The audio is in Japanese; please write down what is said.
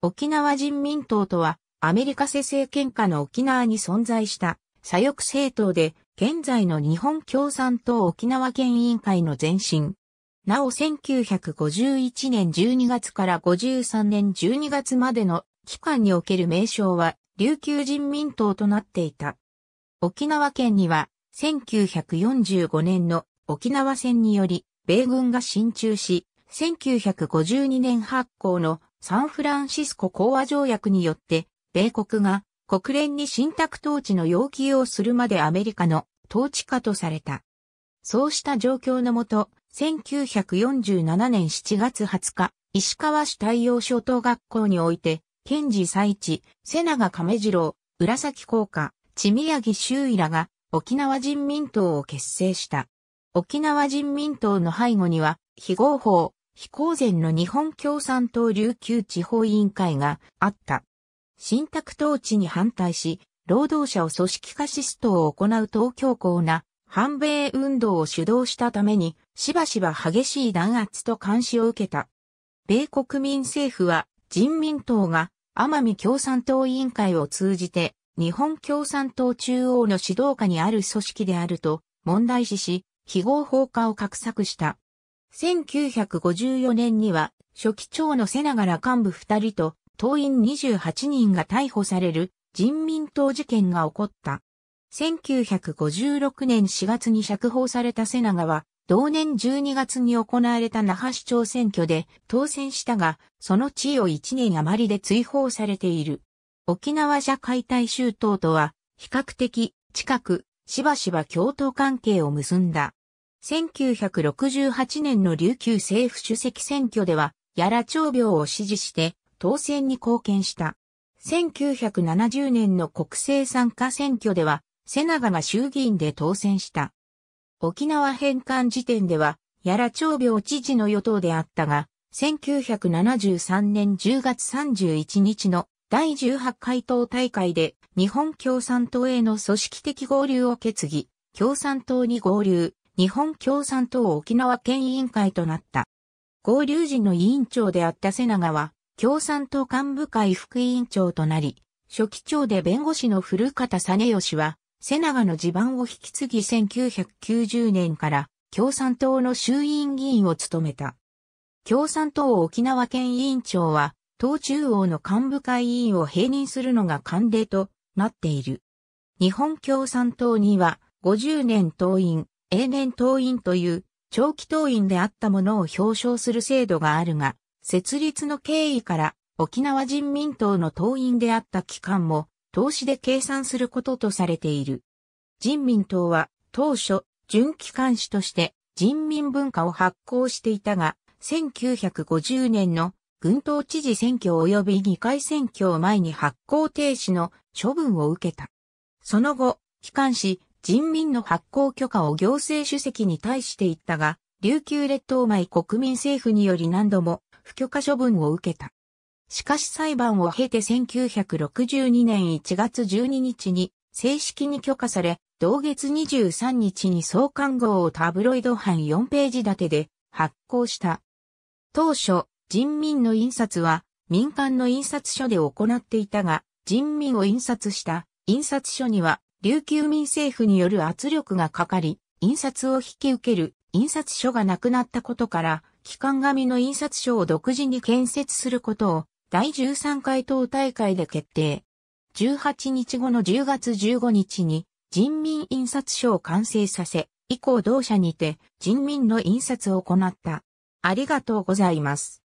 沖縄人民党とは、アメリカ世政権下の沖縄に存在した左翼政党で、現在の日本共産党沖縄県委員会の前身。なお1951年12月から53年12月までの期間における名称は、琉球人民党となっていた。沖縄県には、1945年の沖縄戦により、米軍が進駐し、1952年発行のサンフランシスコ講和条約によって、米国が国連に信託統治の要求をするまでアメリカの統治下とされた。そうした状況のもと、1947年7月20日、石川市太陽小等学校において、賢治最地、瀬長亀次郎、浦崎高果、地宮城周囲らが沖縄人民党を結成した。沖縄人民党の背後には、非合法、非公然の日本共産党琉球地方委員会があった。新宅統治に反対し、労働者を組織化シストを行う東京港な反米運動を主導したために、しばしば激しい弾圧と監視を受けた。米国民政府は人民党が奄美共産党委員会を通じて日本共産党中央の指導下にある組織であると問題視し、非合法化を画策した。1954年には、初期長の瀬長ら幹部2人と、党員28人が逮捕される人民党事件が起こった。1956年4月に釈放された瀬長は、同年12月に行われた那覇市長選挙で当選したが、その地位を1年余りで追放されている。沖縄社会大衆党とは、比較的近く、しばしば共闘関係を結んだ。1968年の琉球政府主席選挙では、や良長病を支持して当選に貢献した。1970年の国政参加選挙では、瀬長が衆議院で当選した。沖縄返還時点では、や良長病知事の与党であったが、1973年10月31日の第18回党大会で日本共産党への組織的合流を決議、共産党に合流、日本共産党沖縄県委員会となった。合流時の委員長であった瀬長は、共産党幹部会副委員長となり、初期長で弁護士の古方実義は、瀬長の地盤を引き継ぎ1990年から共産党の衆院議員を務めた。共産党沖縄県委員長は、党中央の幹部会委員を併任するのが慣例となっている。日本共産党には50年党員、永年党員という長期党員であったものを表彰する制度があるが、設立の経緯から沖縄人民党の党員であった期間も投資で計算することとされている。人民党は当初、準機関紙として人民文化を発行していたが、1950年の軍党知事選挙及び議会選挙を前に発行停止の処分を受けた。その後、機関紙人民の発行許可を行政主席に対して言ったが、琉球列島前国民政府により何度も不許可処分を受けた。しかし裁判を経て1962年1月12日に正式に許可され、同月23日に創刊号をタブロイド版4ページ立てで発行した。当初、人民の印刷は民間の印刷所で行っていたが、人民を印刷した印刷所には琉球民政府による圧力がかかり、印刷を引き受ける印刷所がなくなったことから、機関紙の印刷所を独自に建設することを第13回党大会で決定。18日後の10月15日に人民印刷所を完成させ、以降同社にて人民の印刷を行った。ありがとうございます。